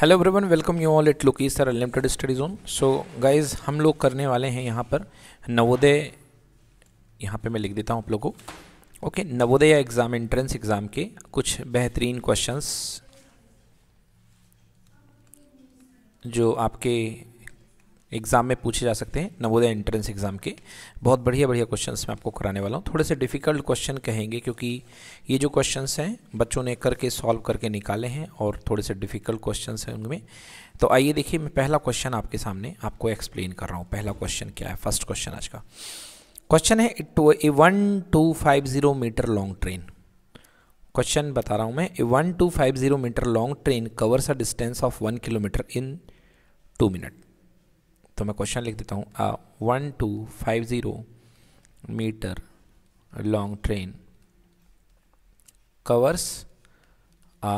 Hello everyone welcome you all it Lucky sir unlimited study zone so guys हम लोग करने वाले हैं यहाँ पर नवोदय यहाँ पे मैं लिख देता हूँ आप लोगों को okay Navodaya exam entrance exam के कुछ बेहतरीन क्वेश्चंस जो आपके एग्ज़ाम में पूछे जा सकते हैं नवोदय एंट्रेंस एग्ज़ाम के बहुत बढ़िया बढ़िया क्वेश्चंस मैं आपको कराने वाला हूँ थोड़े से डिफ़िकल्ट क्वेश्चन कहेंगे क्योंकि ये जो क्वेश्चंस हैं बच्चों ने करके सॉल्व करके निकाले हैं और थोड़े से डिफ़िकल्ट क्वेश्चन हैं उनमें तो आइए देखिए मैं पहला क्वेश्चन आपके सामने आपको एक्सप्लेन कर रहा हूँ पहला क्वेश्चन क्या है फर्स्ट क्वेश्चन आज का क्वेश्चन है two a one two five zero meter long train question बता रहा हूँ मैं a one two five zero meter long train covers a distance of one kilometer in two minute तो मैं क्वेश्चन लिख देता हूँ a one two five zero meter long train covers a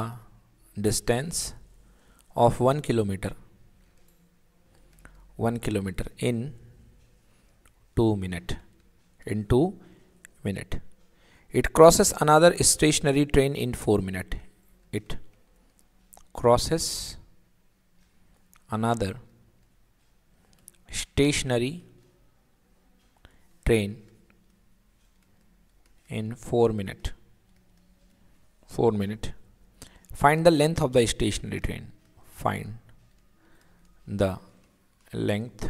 distance of one kilometer one kilometer in two minute in two minute it crosses another stationary train in four minute it crosses another stationary train in 4 minute 4 minute find the length of the stationary train find the length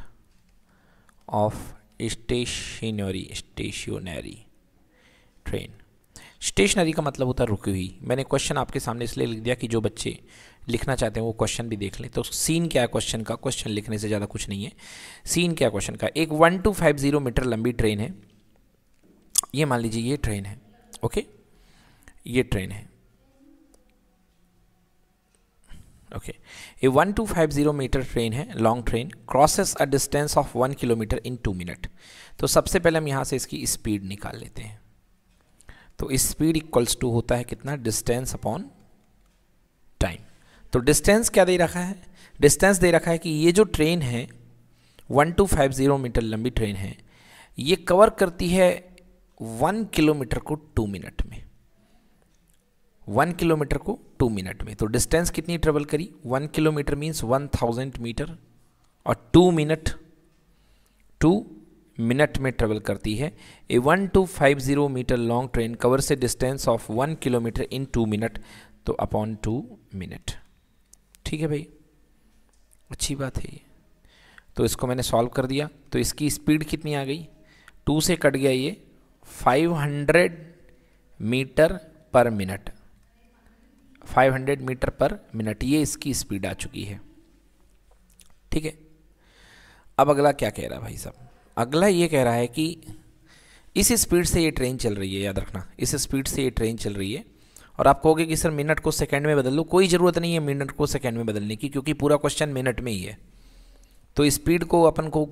of stationary stationary train stationary का मतलब होता है रुकी हुई मैंने question आपके सामने इसलिए लिख दिया कि जो बच्चे लिखना चाहते हैं वो क्वेश्चन भी देख लें तो सीन क्या है क्वेश्चन का क्वेश्चन लिखने से ज़्यादा कुछ नहीं है सीन क्या क्वेश्चन का एक one two five zero meter लंबी ट्रेन है ये मान लीजिए ये ट्रेन है ओके ये ट्रेन है ओके ये one two five zero meter train है long train crosses a distance of one kilometer in two minute तो सबसे पहले हम यहाँ से इसकी स्पीड निकाल लेते हैं तो स्पीड इक्वल्स टू होता है कितना डिस्टेंस अपॉन टाइम तो डिस्टेंस क्या दे रखा है डिस्टेंस दे रखा है कि ये जो ट्रेन है one two five zero meter लंबी ट्रेन है ये कवर करती है वन किलोमीटर को टू मिनट में वन किलोमीटर को टू मिनट में तो डिस्टेंस कितनी ट्रेवल करी one kilometer means one thousand meter और टू मिनट टू मिनट में ट्रेवल करती है a one two five zero meter long train cover से distance of one kilometer in two minute तो अपॉन टू मिनट ठीक है भाई अच्छी बात है ये तो इसको मैंने सॉल्व कर दिया तो इसकी स्पीड कितनी आ गई टू से कट गया ये five hundred meter per minute five hundred meter per minute ये इसकी स्पीड आ चुकी है ठीक है अब अगला क्या कह रहा है भाई साहब अगला ये कह रहा है कि इस स्पीड से ये ट्रेन चल रही है याद रखना इस स्पीड से ये ट्रेन चल रही है और आप कहोगे कि सर मिनट को सेकंड में बदल लो कोई ज़रूरत नहीं है मिनट को सेकंड में बदलने की क्योंकि पूरा क्वेश्चन मिनट में ही है तो स्पीड को अपन को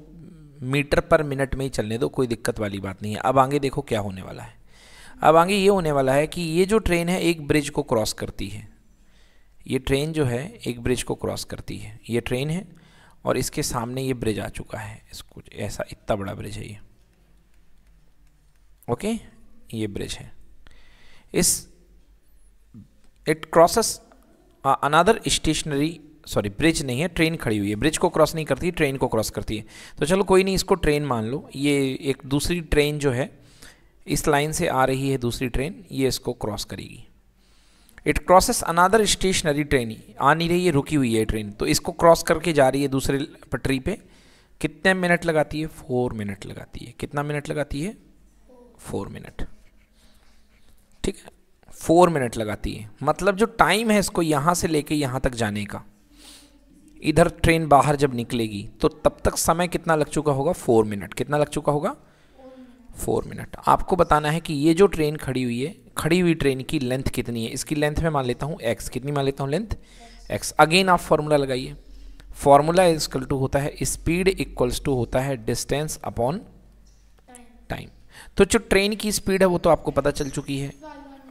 मीटर पर मिनट में ही चलने दो कोई दिक्कत वाली बात नहीं है अब आगे देखो क्या होने वाला है अब आगे ये होने वाला है कि ये जो ट्रेन है एक ब्रिज को क्रॉस करती है ये ट्रेन जो है एक ब्रिज को क्रॉस करती है ये ट्रेन है और इसके सामने ये ब्रिज आ चुका है इसको ऐसा इतना बड़ा ब्रिज है ये ओके ये ब्रिज है इस it crosses another stationary sorry bridge नहीं है ट्रेन खड़ी हुई है ब्रिज को क्रॉस नहीं करती ट्रेन को क्रॉस करती है तो चलो कोई नहीं इसको ट्रेन मान लो ये एक दूसरी ट्रेन जो है इस लाइन से आ रही है दूसरी ट्रेन ये इसको क्रॉस करेगी it crosses another stationary train आ नहीं रही है रुकी हुई है ट्रेन तो इसको क्रॉस करके जा रही है दूसरे पटरी पे कितने मिनट लगाती है फोर मिनट लगाती है कितना मिनट लगाती है फोर मिनट ठीक है फोर मिनट लगाती है मतलब जो टाइम है इसको यहाँ से लेके यहाँ तक जाने का इधर ट्रेन बाहर जब निकलेगी तो तब तक समय कितना लग चुका होगा फोर मिनट कितना लग चुका होगा फोर मिनट आपको बताना है कि ये जो ट्रेन खड़ी हुई है खड़ी हुई ट्रेन की लेंथ कितनी है इसकी लेंथ में मान लेता हूँ एक्स कितनी मान लेता हूँ लेंथ एक्स अगेन आप फॉर्मूला लगाइए फॉर्मूला इक्वल टू होता है स्पीड इक्वल्स टू होता है डिस्टेंस अपॉन टाइम तो जो ट्रेन की स्पीड है वो तो आपको पता चल चुकी है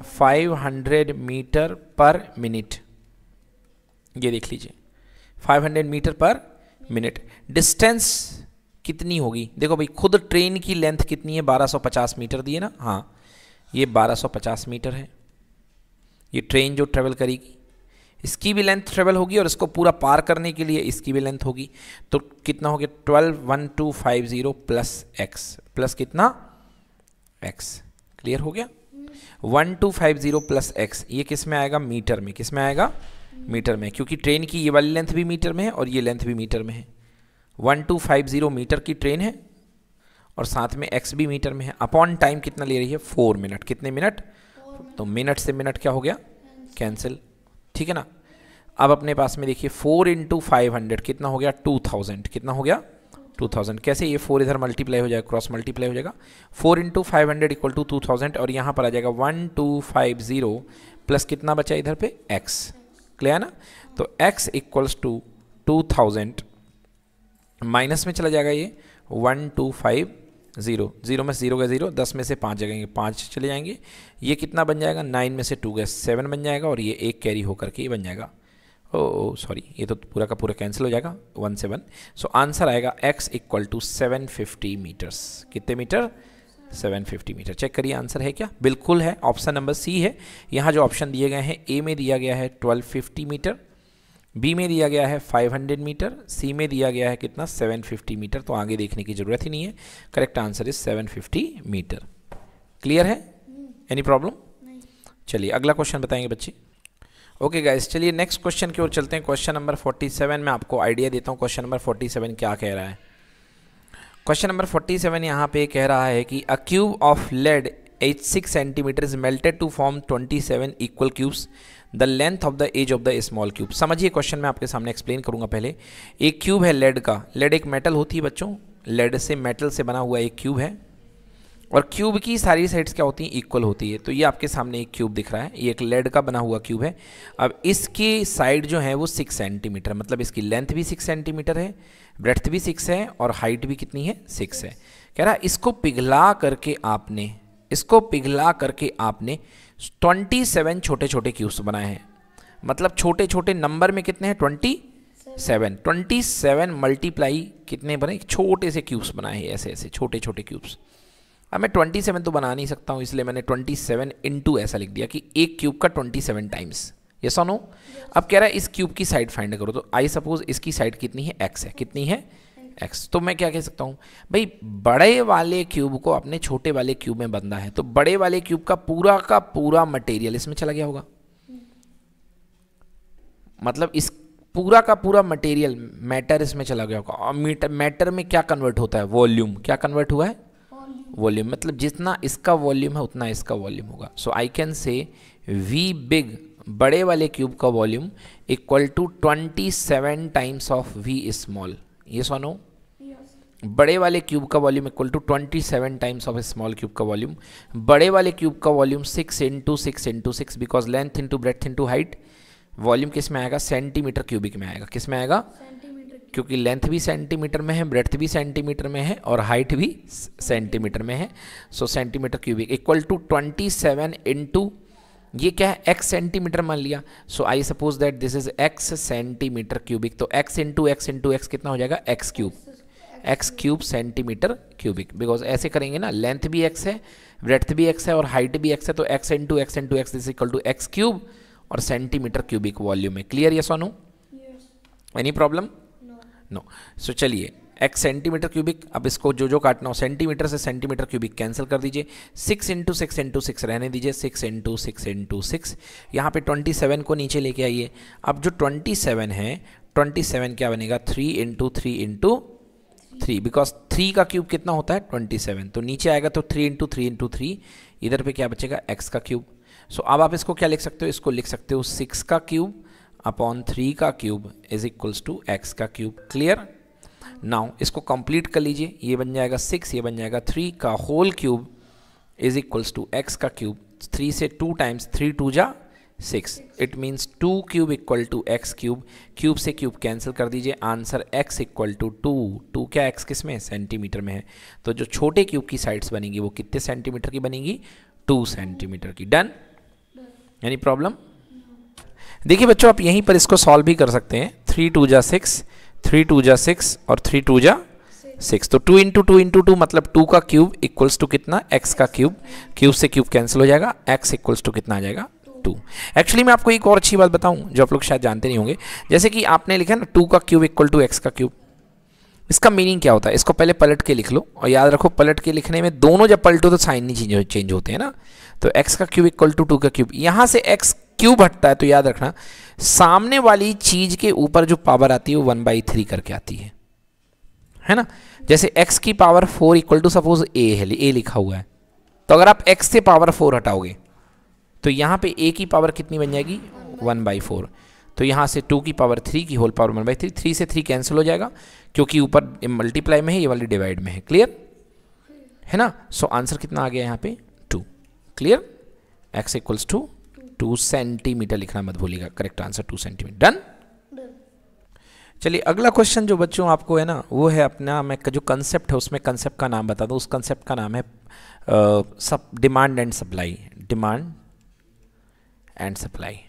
500 मीटर पर मिनट ये देख लीजिए 500 मीटर पर मिनट डिस्टेंस कितनी होगी देखो भाई खुद ट्रेन की लेंथ कितनी है 1250 मीटर दिए ना हाँ ये 1250 मीटर है ये ट्रेन जो ट्रेवल करेगी इसकी भी लेंथ ट्रेवल होगी और इसको पूरा पार करने के लिए इसकी भी लेंथ होगी तो कितना हो गया twelve one two five zero plus x plus कितना एक्स क्लियर हो गया one two five zero plus x ये किस में आएगा मीटर में किस में आएगा मीटर में क्योंकि ट्रेन की ये वाली लेंथ भी मीटर में है और ये लेंथ भी मीटर में है one two five zero meter की ट्रेन है और साथ में एक्स भी मीटर में है अपॉन टाइम कितना ले रही है फोर मिनट कितने मिनट तो मिनट से मिनट क्या हो गया कैंसिल ठीक है ना अब अपने पास में देखिए फोर इंटू फाइव हंड्रेड कितना हो गया टू थाउजेंड कितना हो गया टू थाउजेंड कैसे ये फोर इधर मल्टीप्लाई हो जाएगा क्रॉस मल्टीप्लाई हो जाएगा four into five hundred equal to two thousand और यहाँ पर आ जाएगा one two five zero plus कितना बचा इधर पे एक्स क्लियर ना तो x equals to two thousand minus में चला जाएगा ये one two five zero zero में ज़ीरो का ज़ीरो दस में से पाँच जगह पाँच चले जाएंगे ये कितना बन जाएगा नाइन में से टू गए सेवन बन जाएगा और ये एक कैरी होकर के ये बन जाएगा ओ oh, सॉरी oh, ये तो पूरा का पूरा कैंसिल हो जाएगा वन सेवन सो आंसर आएगा x equal to seven fifty meters कितने meter seven fifty meter check करिए आंसर है क्या बिल्कुल है ऑप्शन नंबर सी है यहाँ जो ऑप्शन दिए गए हैं ए में दिया गया है ट्वेल्व फिफ्टी मीटर बी में दिया गया है 500 मीटर सी में दिया गया है कितना 750 मीटर तो आगे देखने की ज़रूरत ही नहीं है correct answer is 750 meter clear है एनी प्रॉब्लम चलिए अगला क्वेश्चन बताएंगे बच्चे ओके गाइस चलिए नेक्स्ट क्वेश्चन की ओर चलते हैं क्वेश्चन नंबर 47 में आपको आइडिया देता हूँ क्वेश्चन नंबर 47 क्या कह रहा है क्वेश्चन नंबर 47 यहाँ पे कह रहा है कि a cube of lead 86 six is melted to form 27 equal cubes the length of the edge of the small cube समझिए क्वेश्चन मैं आपके सामने एक्सप्लेन करूंगा पहले एक क्यूब है लेड का लेड एक मेटल होती है बच्चों लेड से मेटल से बना हुआ एक क्यूब है और क्यूब की सारी साइड्स क्या होती हैं इक्वल होती है तो ये आपके सामने एक क्यूब दिख रहा है ये एक लेड का बना हुआ क्यूब है अब इसकी साइड जो है वो सिक्स सेंटीमीटर मतलब इसकी लेंथ भी सिक्स सेंटीमीटर है ब्रेथ भी सिक्स है और हाइट भी कितनी है सिक्स है कह रहा इसको पिघला करके आपने इसको पिघला करके आपने ट्वेंटी सेवन छोटे छोटे क्यूब्स बनाए हैं मतलब छोटे छोटे नंबर में कितने हैं twenty seven twenty seven multiply कितने बने छोटे से क्यूब्स बनाए हैं ऐसे ऐसे छोटे छोटे क्यूब्स अब मैं ट्वेंटी सेवन तो बना नहीं सकता हूँ इसलिए मैंने ट्वेंटी सेवन इंटू ऐसा लिख दिया कि एक क्यूब का ट्वेंटी सेवन टाइम्स ये सो नो अब कह रहा है इस क्यूब की साइड फाइंड करो तो आई सपोज इसकी साइड कितनी है एक्स है कितनी है एक्स तो मैं क्या कह सकता हूँ भाई बड़े वाले क्यूब को अपने छोटे वाले क्यूब में बनना है तो बड़े वाले क्यूब का पूरा का पूरा मटेरियल इसमें चला गया होगा मतलब इस पूरा का पूरा मटेरियल मैटर इसमें चला गया होगा और मीटर मैटर में क्या कन्वर्ट होता है वॉल्यूम क्या कन्वर्ट हुआ है वॉल्यूम मतलब जितना इसका वॉल्यूम है उतना इसका वॉल्यूम होगा so I can say we big बड़े वाले क्यूब का volume equal to twenty seven times of we small ये सोनो बड़े वाले क्यूब का volume equal to twenty seven times of small cube का वॉल्यूम बड़े वाले क्यूब का volume six into six into six because length into breadth into height volume किस में आएगा सेंटीमीटर क्यूबिक में आएगा किस में आएगा क्योंकि लेंथ भी सेंटीमीटर में है ब्रेथ भी सेंटीमीटर में है और हाइट भी सेंटीमीटर में है so centimeter cubic equal to twenty seven into ये क्या है एक्स सेंटीमीटर मान लिया so I suppose that this is x centimeter cubic तो x into x into x कितना हो जाएगा x cube x cube centimeter cubic because ऐसे करेंगे ना लेंथ भी एक्स है ब्रेथ भी एक्स है और हाइट भी एक्स है तो x into x into x is equal to x cube और सेंटीमीटर क्यूबिक वॉल्यूम है क्लियर ये Sonu any problem no so चलिए एक्स सेंटीमीटर क्यूबिक अब इसको जो जो काटना हो सेंटीमीटर से सेंटीमीटर क्यूबिक कैंसिल कर दीजिए six into six into six रहने दीजिए six into six into six यहाँ पे ट्वेंटी सेवन को नीचे लेके आइए अब जो ट्वेंटी सेवन है ट्वेंटी सेवन क्या बनेगा three into three into three because three का क्यूब कितना होता है ट्वेंटी सेवन तो नीचे आएगा तो three into three into three इधर पर क्या बचेगा एक्स का क्यूब सो so, अब आप इसको क्या लिख सकते हो इसको लिख सकते हो सिक्स का क्यूब अपॉन थ्री का cube is equals to x का क्यूब क्लियर नाउ इसको कंप्लीट कर लीजिए ये बन जाएगा सिक्स ये बन जाएगा थ्री का whole cube is equals to x का क्यूब थ्री से टू टाइम्स थ्री टू जा six it means two cube equal to x cube cube से क्यूब कैंसिल कर दीजिए answer x equal to two two क्या x किस में centimetre में है तो जो छोटे क्यूब की साइड्स बनेंगी वो कितने सेंटीमीटर की बनेगी टू सेंटीमीटर की डन एनी प्रॉब्लम देखिए बच्चों आप यहीं पर इसको सॉल्व भी कर सकते हैं थ्री टू जा सिक्स थ्री टू जा सिक्स और थ्री टू जा सिक्स तो two into two into two मतलब टू का क्यूब इक्वल्स टू कितना एक्स का क्यूब क्यूब से क्यूब कैंसिल हो जाएगा एक्स इक्वल्स टू कितना आ जाएगा टू एक्चुअली मैं आपको एक और अच्छी बात बताऊं जो आप लोग शायद जानते नहीं होंगे जैसे कि आपने लिखा ना टू का क्यूब इक्वल टू एक्स का क्यूब इसका मीनिंग क्या होता है इसको पहले पलट के लिख लो और याद रखो पलट के लिखने में दोनों जब पलटो तो साइन नहीं चेंज होते हैं ना तो एक्स का क्यूब इक्वल टू टू का क्यूब यहाँ से एक्स क्यों बढ़ता है तो याद रखना सामने वाली चीज़ के ऊपर जो पावर आती है वो वन बाई थ्री करके आती है है ना जैसे x की power four equal to suppose a है a लिखा हुआ है तो अगर आप x से पावर फोर हटाओगे तो यहाँ पे a की पावर कितनी बन जाएगी वन बाई फोर तो यहाँ से टू की पावर थ्री की whole power one by three three से थ्री कैंसिल हो जाएगा क्योंकि ऊपर मल्टीप्लाई में है ये वाली डिवाइड में है क्लियर है ना सो so, आंसर कितना आ गया यहाँ पे two clear x equals to two centimeter लिखना मत भूलिएगा correct answer two centimeter done चलिए अगला क्वेश्चन जो बच्चों आपको है ना वो है अपना मैं जो कंसेप्ट है उसमें कंसेप्ट का नाम बता दूँ उस कंसेप्ट का नाम है सब demand and supply demand and supply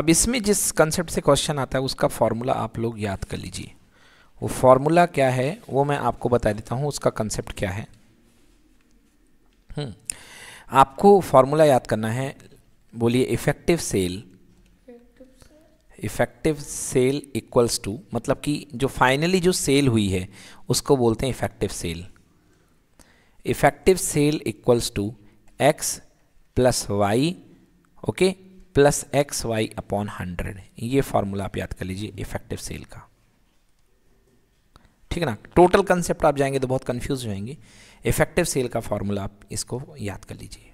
अब इसमें जिस कंसेप्ट से क्वेश्चन आता है उसका फॉर्मूला आप लोग याद कर लीजिए वो फॉर्मूला क्या है वो मैं आपको बता देता हूँ उसका कंसेप्ट क्या है हम्म। आपको फॉर्मूला याद करना है बोलिए effective sale effective sale equals to मतलब कि जो फाइनली जो सेल हुई है उसको बोलते हैं effective sale effective sale equals to x plus y okay plus x y upon hundred ये फार्मूला आप याद कर लीजिए इफेक्टिव सेल का ठीक है ना टोटल कंसेप्ट आप जाएंगे तो बहुत कंफ्यूज जाएंगे इफेक्टिव सेल का फार्मूला आप इसको याद कर लीजिए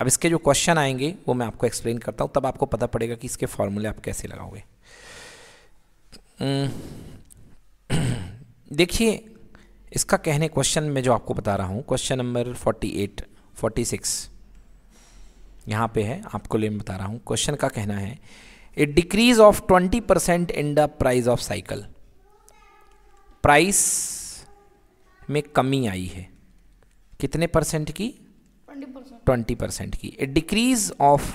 अब इसके जो क्वेश्चन आएंगे वो मैं आपको एक्सप्लेन करता हूँ तब आपको पता पड़ेगा कि इसके फार्मूले आप कैसे लगाओगे हम्म, देखिए इसका कहने क्वेश्चन में जो आपको बता रहा हूँ question number forty eight forty six यहाँ पे है आपको लिए बता रहा हूँ क्वेश्चन का कहना है a decrease of twenty percent in the price of cycle price में कमी आई है कितने परसेंट की ट्वेंटी परसेंट की a decrease of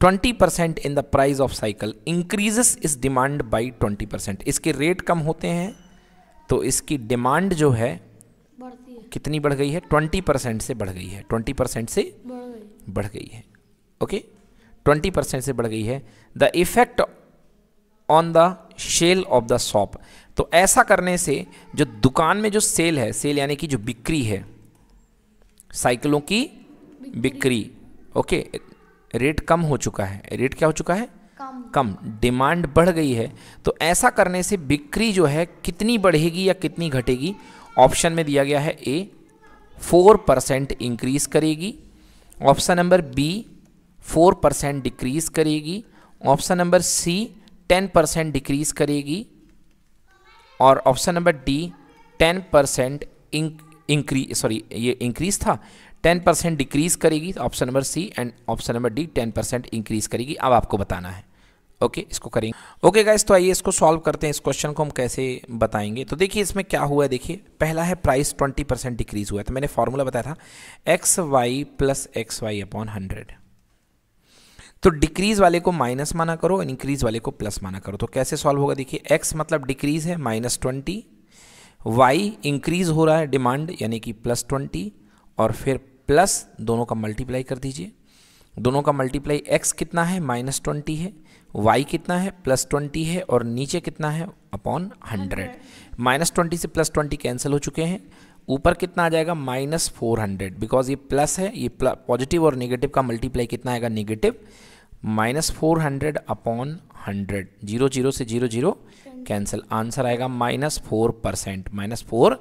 twenty percent in the price of cycle increases is demand by twenty percent इसके रेट कम होते हैं तो इसकी डिमांड जो है, है कितनी बढ़ गई है ट्वेंटी परसेंट से बढ़ गई है ट्वेंटी परसेंट से बढ़ गई है ओके ट्वेंटी परसेंट से बढ़ गई है the effect on the sale of the shop तो ऐसा करने से जो दुकान में जो सेल है सेल यानी कि जो बिक्री है साइकिलों की बिक्री ओके रेट कम हो चुका है रेट क्या हो चुका है कम, डिमांड बढ़ गई है तो ऐसा करने से बिक्री जो है कितनी बढ़ेगी या कितनी घटेगी ऑप्शन में दिया गया है ए फोर परसेंट इंक्रीज करेगी option number B four percent decrease करेगी option number C ten percent decrease करेगी और option number D ten percent increase sorry ये इंक्रीज था टेन परसेंट डिक्रीज करेगी option number C and option number D ten percent increase करेगी अब आपको बताना है ओके okay, इसको करेंगे ओके गाइस तो आइए इसको सॉल्व करते हैं इस क्वेश्चन को हम कैसे बताएंगे तो देखिए इसमें क्या हुआ है देखिए पहला है प्राइस ट्वेंटी परसेंट डिक्रीज हुआ है तो मैंने फॉर्मूला बताया था x y plus x y upon hundred तो डिक्रीज वाले को माइनस माना करो इंक्रीज वाले को प्लस माना करो तो कैसे सॉल्व होगा देखिए एक्स मतलब डिक्रीज है माइनस ट्वेंटी वाई इंक्रीज हो रहा है डिमांड यानी कि प्लस ट्वेंटी और फिर प्लस दोनों का मल्टीप्लाई कर दीजिए दोनों का मल्टीप्लाई एक्स कितना है माइनस ट्वेंटी है वाई कितना है प्लस ट्वेंटी है और नीचे कितना है अपॉन हंड्रेड माइनस ट्वेंटी से प्लस ट्वेंटी कैंसिल हो चुके हैं ऊपर कितना आ जाएगा माइनस फोर हंड्रेड बिकॉज ये प्लस है ये पॉजिटिव और नेगेटिव का मल्टीप्लाई कितना आएगा negative minus four hundred upon hundred zero zero से जीरो जीरो कैंसिल आंसर आएगा minus four percent minus four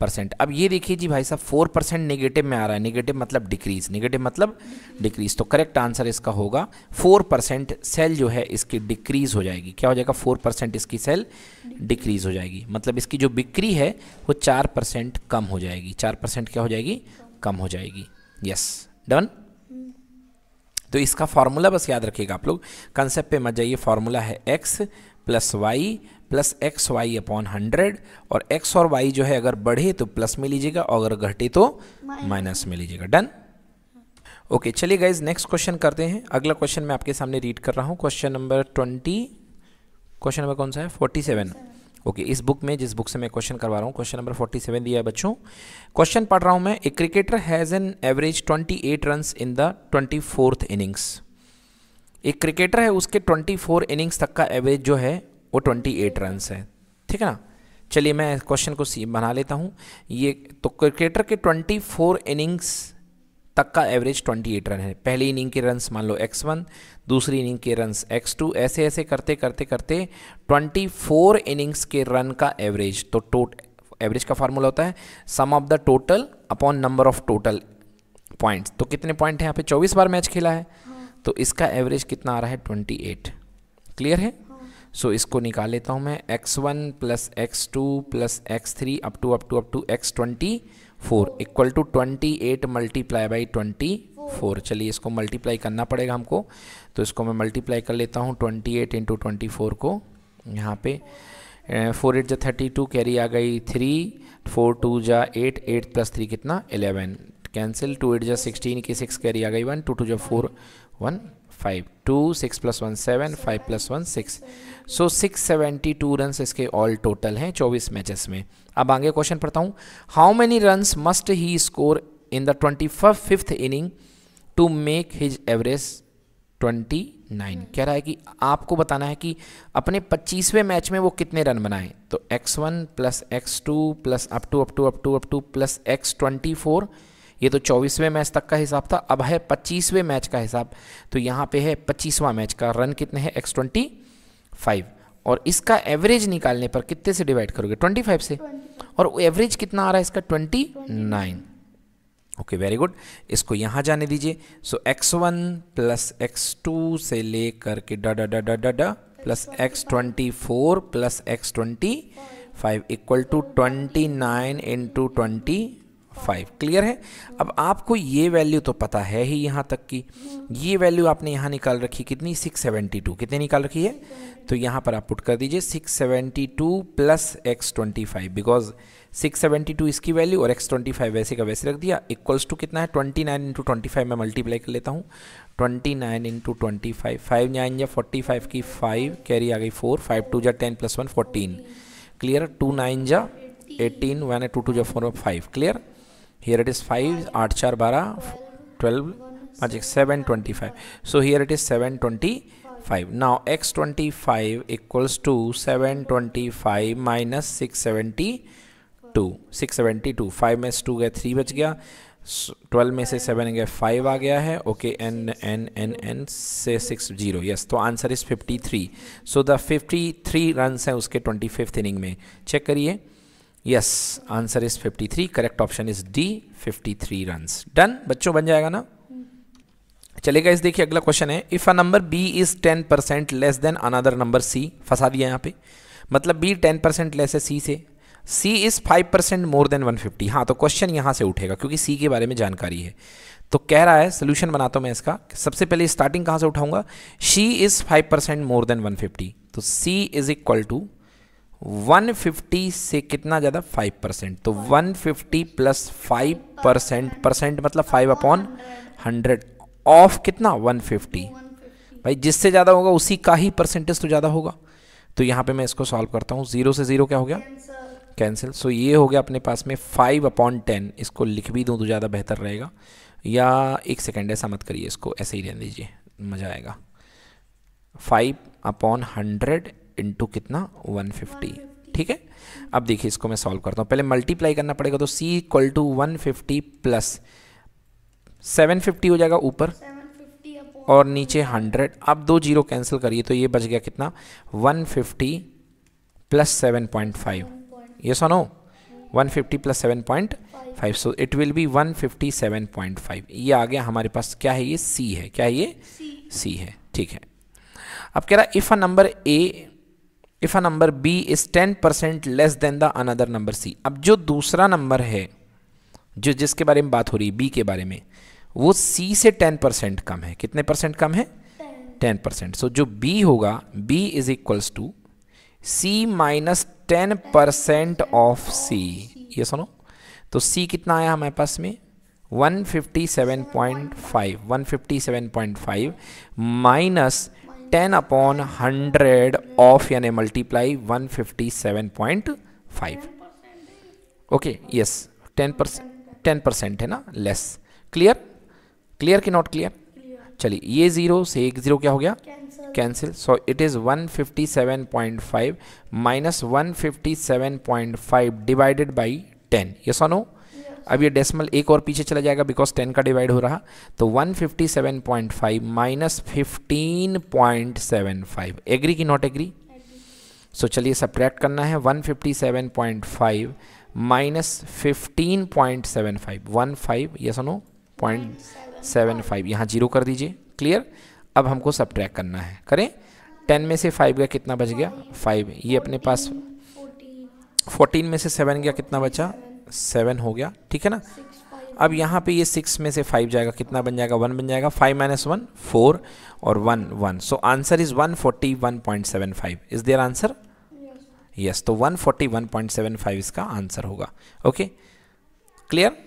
percent अब ये देखिए जी भाई साहब फोर परसेंट निगेटिव में आ रहा है निगेटिव मतलब डिक्रीज निगेटिव मतलब डिक्रीज तो करेक्ट आंसर इसका होगा फोर परसेंट सेल जो है इसकी डिक्रीज हो जाएगी क्या हो जाएगा फोर परसेंट इसकी सेल डिक्रीज हो जाएगी मतलब इसकी जो बिक्री है वो चार परसेंट कम हो जाएगी चार परसेंट क्या हो जाएगी कम हो जाएगी यस डन तो इसका फार्मूला बस याद रखिएगा आप लोग कंसेप्ट पे मत जाइए फार्मूला है x plus y plus x y upon hundred और एक्स और वाई जो है अगर बढ़े तो प्लस में लीजिएगा और अगर घटे तो माइनस में लीजिएगा डन ओके चलिए गाइज नेक्स्ट क्वेश्चन करते हैं अगला क्वेश्चन मैं आपके सामने रीड कर रहा हूँ question number twenty question number कौन सा है फोर्टी सेवन ओके इस बुक में जिस बुक से मैं क्वेश्चन करवा रहा हूँ क्वेश्चन नंबर फोर्टी सेवन दिया है बच्चों क्वेश्चन पढ़ रहा हूँ मैं a cricketer has an average twenty eight run in the twenty fourth innings एक क्रिकेटर है उसके ट्वेंटी फोर इनिंग्स तक का एवरेज जो है वो ट्वेंटी एट रन है ठीक है ना चलिए मैं क्वेश्चन को सी बना लेता हूँ ये तो क्रिकेटर के ट्वेंटी फोर इनिंग्स तक का एवरेज 28 रन है पहली इनिंग के रन्स मान लो x1 दूसरी इनिंग के रन्स x2 ऐसे ऐसे करते करते करते 24 इनिंग्स के रन का एवरेज तो टोट एवरेज का फार्मूला होता है sum of the total upon number of total points तो कितने पॉइंट हैं यहाँ पे 24 बार मैच खेला है हाँ। तो इसका एवरेज कितना आ रहा है 28 क्लियर है सो so, इसको निकाल लेता हूँ मैं x one plus x two plus x three up to up to up to x twenty four equal to twenty eight multiply by twenty four चलिए इसको मल्टीप्लाई करना पड़ेगा हमको तो इसको मैं मल्टीप्लाई कर लेता हूँ twenty eight into twenty four को यहाँ पे फोर एट जा थर्टी टू कैरी आ गई थ्री फोर टू जा एट एट प्लस थ्री कितना एलेवन कैंसिल टू एट जा सिक्सटीन की सिक्स कैरी आ गई वन टू टू जा four one five two six plus one seven five plus one six so six seventy two run इसके all total हैं चौबीस matches में अब आगे क्वेश्चन पढ़ता हूँ how many runs must he score in the twenty fifth inning to make his average twenty nine कह रहा है कि आपको बताना है कि अपने पच्चीसवें मैच में वो कितने रन बनाए तो x one plus x two plus up to up to up to up to plus x twenty four ये तो चौबीसवें मैच तक का हिसाब था अब है पच्चीसवें मैच का हिसाब तो यहाँ पे है पच्चीसवा मैच का रन कितने हैं एक्स ट्वेंटी फाइव और इसका एवरेज निकालने पर कितने से डिवाइड करोगे ट्वेंटी फाइव से 25. और एवरेज कितना आ रहा है इसका twenty nine okay very good इसको यहाँ जाने दीजिए so x one plus x two से ले करके डा डा डा डा डा डा plus x twenty four plus x twenty five equal to twenty nine into twenty five clear है अब आपको ये वैल्यू तो पता है ही यहाँ तक की ये वैल्यू आपने यहाँ निकाल रखी कितनी सिक्स सेवेंटी टू कितनी निकाल रखी है तो यहाँ पर आप पुट कर दीजिए six seventy two plus x twenty five because six seventy two इसकी वैल्यू और एक्स ट्वेंटी फाइव वैसे का वैसे रख दिया इक्वल्स टू कितना है twenty nine into twenty five मैं मल्टीप्लाई कर लेता हूँ twenty nine into twenty five five nine या फोर्टी फाइव की फाइव कैरी आ गई फोर फाइव टू या ten plus one fourteen clear two nine जा एटीन वन है टू टू जा four five clear here it is 5 8 4 12 12 magic twenty so here it is twenty now minus equals to two minus seventy two 5 में to 2 three 3 बच गया 12 में से 7 गया 5 आ गया है ओके एन एन एन एन से सिक्स जीरो यस तो answer is 53 so the 53 runs हैं उसके फिफ्थ इनिंग में चेक करिए yes answer is 53 correct option is D 53 runs done बच्चों बन जाएगा ना चलेगा इस देखिए अगला क्वेश्चन है if a number B is ten percent less than another number C फंसा दिया यहाँ पे मतलब बी टेन परसेंट लेस है सी से C is five percent more than one fifty हाँ तो क्वेश्चन यहाँ से उठेगा क्योंकि सी के बारे में जानकारी है तो कह रहा है सोल्यूशन बनाता हूँ मैं इसका सबसे पहले स्टार्टिंग कहाँ से उठाऊंगा C is five percent more than one fifty तो सी इज़ इक्वल टू 150 से कितना ज़्यादा 5 परसेंट तो 150 प्लस 5 परसेंट परसेंट मतलब 5 अपॉन 100 ऑफ कितना 150 भाई जिससे ज़्यादा होगा उसी का ही परसेंटेज तो ज़्यादा होगा तो यहाँ पे मैं इसको सॉल्व करता हूँ ज़ीरो से ज़ीरो क्या हो गया कैंसिल सो so, ये हो गया अपने पास में फाइव अपॉन टेन इसको लिख भी दूँ तो ज़्यादा बेहतर रहेगा या एक सेकेंड ऐसा मत करिए इसको ऐसे ही रहने दीजिए मज़ा आएगा फाइव अपॉन हंड्रेड इंटू कितना 150 ठीक है अब देखिए इसको मैं सॉल्व करता हूँ पहले मल्टीप्लाई करना पड़ेगा तो C equal to one plus seven हो जाएगा ऊपर और नीचे हंड्रेड अब दो जीरो कैंसिल करिए तो ये बच गया कितना 150 fifty plus seven point five ये सुनो one fifty plus seven point five so it will be one fifty seven point five ये आ गया हमारे पास क्या है ये सी है क्या है ये सी है ठीक है अब कह रहा if a number A if a number B is ten percent less than the another number C अब जो दूसरा नंबर है जो जिसके बारे में बात हो रही है बी के बारे में वो सी से टेन परसेंट कम है कितने परसेंट कम है टेन परसेंट सो जो बी होगा B is equals to C minus ten percent of C ये सुनो तो सी कितना आया हमारे पास में 157.5 157.5 minus ten upon hundred of यानी multiply one fifty seven point five okay yes ten percent ten percent है ना लेस क्लियर क्लियर कि नॉट क्लियर चलिए ये जीरो से एक जीरो क्या हो गया cancel so it is one fifty seven point five minus one fifty seven point five divided by ten yes और अब ये डेसिमल एक और पीछे चला जाएगा बिकॉज टेन का डिवाइड हो रहा तो one fifty seven point five minus fifteen point seven five agree की नॉट एग्री सो चलिए सप्रैक्ट करना है one fifty seven point five minus fifteen point seven five one five ये सुनो पॉइंट सेवन फाइव यहाँ जीरो कर दीजिए clear अब हमको सब ट्रैक करना है करें टेन में से फाइव गया कितना बच गया फाइव ये अपने पास फोर्टीन में से सेवन गया कितना बचा सेवन हो गया ठीक है ना अब यहाँ पे ये सिक्स में से फाइव जाएगा कितना बन जाएगा वन बन जाएगा फाइव माइनस वन फोर और one one so answer is one forty one point seven five is there answer yes तो one forty one point seven five इसका आंसर होगा ओके क्लियर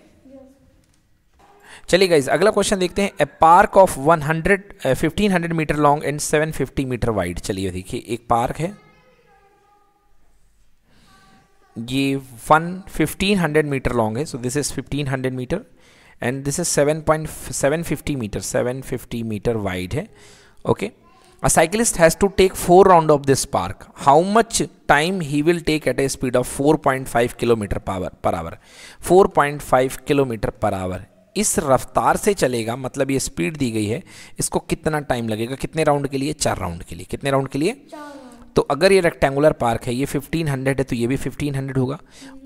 चलिए गाइज अगला क्वेश्चन देखते हैं a park of one hundred fifteen hundred metre long and seven fifty metre wide चलिए देखिए एक पार्क है ये one fifteen hundred metre long है so this is fifteen hundred metre and this is seven point seven fifty metre seven fifty metre wide है okay a cyclist has to take four round of this park how much time he will take at a speed of four point five kilometre power per hour four point five kilometre per hour इस रफ्तार से चलेगा मतलब ये speed दी गई है इसको कितना टाइम लगेगा कितने राउंड के लिए चार राउंड के लिए कितने राउंड के लिए तो अगर ये रेक्टेंगुलर पार्क है ये 1500 है तो ये भी 1500 होगा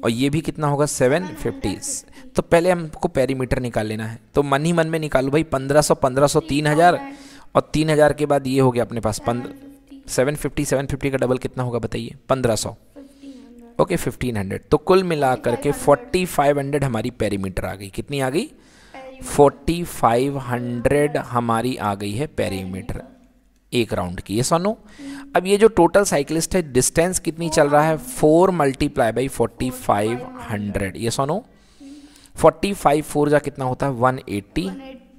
और ये भी कितना होगा 750 तो पहले हमको पेरीमीटर निकाल लेना है तो मन ही मन में निकालो भाई 1500 1500 3000 और 3000 के बाद ये हो गया अपने पास पंद्रह सेवन फिफ्टी का डबल कितना होगा बताइए पंद्रह ओके फिफ्टीन हंड्रेड तो कुल मिला करके फोर्टी फाइव हंड्रेड हमारी पेरीमीटर आ गई कितनी आ गई फोर्टी फाइव हंड्रेड हमारी आ गई है पेरीमीटर एक राउंड की ये सोनू अब ये जो टोटल साइकिलिस्ट है डिस्टेंस कितनी चल रहा है four multiply by forty five hundred ये सोनू फोर्टी फाइव फोर जा कितना होता है वन एट्टी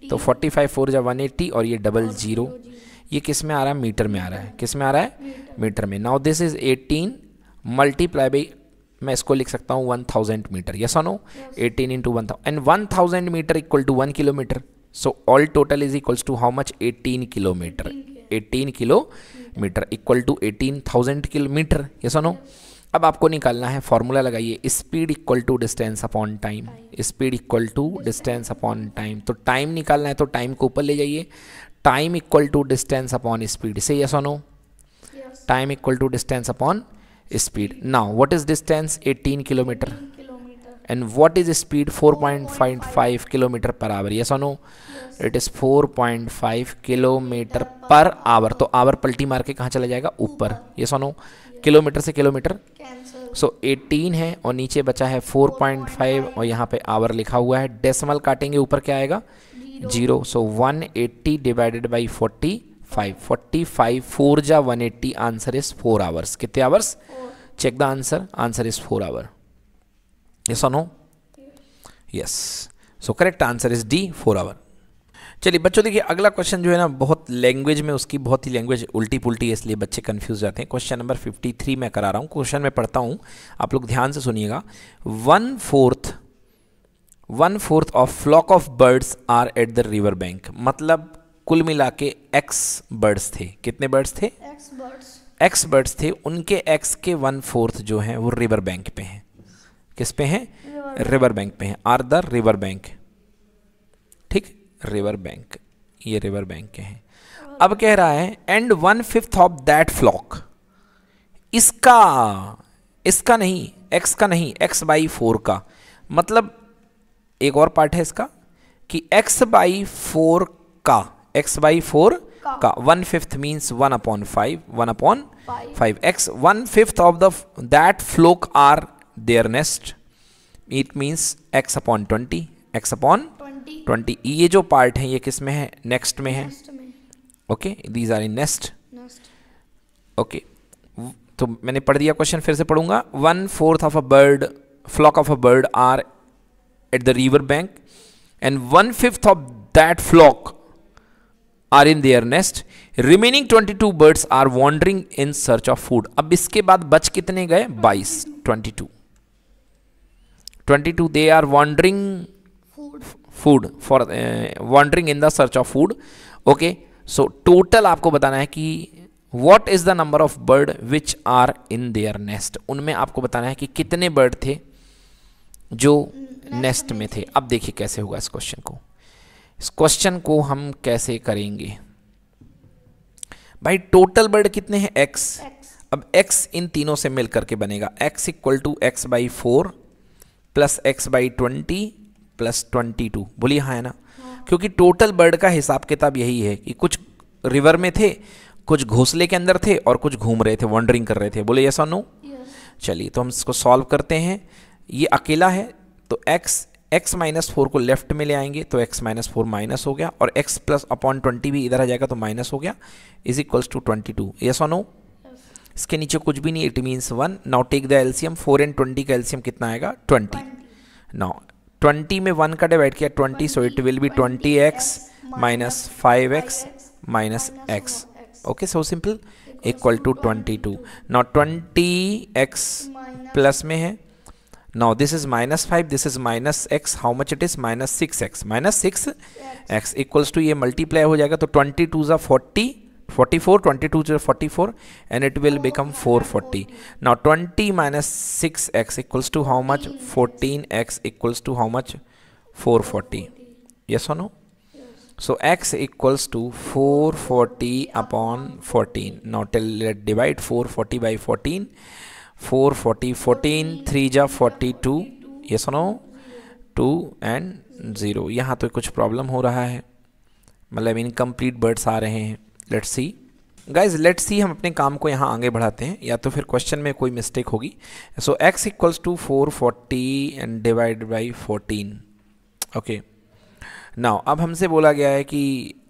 तो फोर्टी फाइव फोर जा वन एट्टी और ये डबल जीरो ये किस में आ रहा है मीटर में आ रहा है किस में आ रहा है मीटर में now this is eighteen multiply by मैं इसको लिख सकता हूँ वन थाउजेंड मीटर ये नो eighteen into one and one thousand metre equal to one kilometre so all total is equals to how much eighteen kilometre eighteen kilometre equal to eighteen thousand kilometre ये सुनो अब आपको निकालना है formula लगाइए speed equal to distance upon time speed equal to distance upon time तो time निकालना है तो टाइम को ऊपर ले जाइए time equal to distance upon speed से ये सुनो time equal to distance upon speed now what is distance 18 kilometre speed four point five 4.55 kilometre per hour ये सोनो it is 4.5 kilometre per hour तो आवर पल्टी मार के कहाँ चला जाएगा ऊपर ये सोनो किलोमीटर से किलोमीटर सो so, 18 है और नीचे बचा है 4.5 और यहाँ पे आवर लिखा हुआ है डेसिमल काटेंगे ऊपर क्या आएगा zero so one eighty divided by forty five forty five four जा one eighty answer is four hours कितने hours check the answer answer is four hour yes or no yes so correct answer is D four hour चलिए बच्चों देखिए अगला question जो है ना बहुत लैंग्वेज में उसकी बहुत ही लैंग्वेज उल्टी पुल्टी है इसलिए बच्चे कंफ्यूज जाते हैं क्वेश्चन नंबर 53 मैं करा रहा हूँ क्वेश्चन में पढ़ता हूँ आप लोग ध्यान से सुनिएगा one fourth one fourth of flock of birds are at the river bank मतलब कुल मिला के एक्स बर्ड्स थे कितने बर्ड्स थे एक्स बर्ड्स एक्स बर्ड्स थे उनके एक्स के वन फोर्थ जो हैं वो रिवर बैंक पे हैं किस पे हैं रिवर बैंक पे हैं आर द रिवर बैंक ठीक रिवर बैंक ये रिवर बैंक के हैं अब कह रहा है and one fifth of that flock इसका इसका नहीं एक्स का नहीं एक्स बाई फोर का मतलब एक और पार्ट है इसका कि एक्स बाई फोर का एक्स बाई फोर का one fifth means one upon five one upon five x one fifth of the that flock are their nest it means x upon twenty x upon twenty ये जो part है ये किस में है next में है okay these are in next okay तो मैंने पढ़ दिया क्वेश्चन फिर से पढ़ूंगा one fourth of a bird flock of a bird are at the river bank and one fifth of that flock are in their nest remaining twenty two birds are wandering in search of food अब इसके बाद बच कितने गए बाईस twenty two twenty two they are wandering food for wandering in the search of food okay so total आपको बताना है कि what is the number of bird which are in their nest उनमें आपको बताना है कि कितने बर्ड थे जो नेस्ट hmm, में थे अब देखिए कैसे होगा इस क्वेश्चन को इस क्वेश्चन को हम कैसे करेंगे भाई टोटल बर्ड कितने हैं एक्स अब एक्स इन तीनों से मिलकर के बनेगा x equal to x by four plus x by twenty plus twenty two बोलिए हाँ है ना क्योंकि टोटल बर्ड का हिसाब किताब यही है कि कुछ रिवर में थे कुछ घोंसले के अंदर थे और कुछ घूम रहे थे वॉन्डरिंग कर रहे थे बोले ऐसा नो चलिए तो हम इसको सॉल्व करते हैं ये अकेला है तो x x माइनस फोर को लेफ्ट में ले आएंगे तो x माइनस फोर माइनस हो गया और x प्लस अपॉन ट्वेंटी भी इधर आ जाएगा तो माइनस हो गया is equals to twenty two yes और नो इसके नीचे कुछ भी नहीं it means one now take the LCM four and twenty का एल्सियम कितना आएगा ट्वेंटी नाउ ट्वेंटी में वन का डिवाइड किया twenty so it will be twenty x minus five x minus x okay so simple equal to twenty two now twenty x plus में है this is minus five this is minus x how much it is minus six x minus six x equals to ये multiply हो जाएगा तो twenty two ज़ा forty 44 22 is 44 and it will become 440 now 20 minus 6x equals to how much 14x equals to how much 440 yes or no so x equals to 440 upon 14 now tell let divide 440 by 14 440 14 3 ja 42 yes or no 2 and 0 यहाँ to kuch problem ho raha hai मतलब incomplete birds आ रहे हैं let's see guys let's see हम अपने काम को यहाँ आगे बढ़ाते हैं या तो फिर क्वेश्चन में कोई मिस्टेक होगी so x equals to four forty and divide by fourteen okay now अब हमसे बोला गया है कि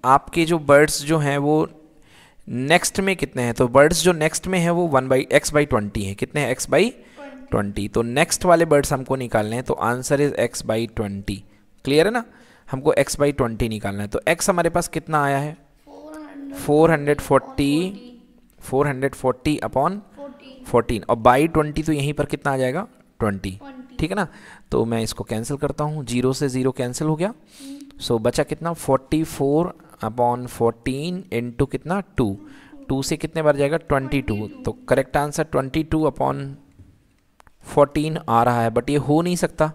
आपके जो बर्ड्स जो हैं वो नेक्स्ट में कितने हैं तो बर्ड्स जो नेक्स्ट में है वो one by x by twenty हैं कितने हैं एक्स बाई ट्वेंटी तो नेक्स्ट वाले बर्ड्स हमको निकालने हैं तो answer is x by twenty clear है ना हमको एक्स बाई ट्वेंटी निकालना है तो एक्स हमारे पास कितना आया है four hundred forty four hundred forty upon fourteen और बाई ट्वेंटी तो यहीं पर कितना आ जाएगा ट्वेंटी ठीक है ना तो मैं इसको कैंसिल करता हूँ जीरो से ज़ीरो कैंसिल हो गया सो so, बचा कितना forty four upon fourteen into कितना टू टू से कितने बार जाएगा ट्वेंटी टू तो correct answer twenty two upon fourteen आ रहा है बट ये हो नहीं सकता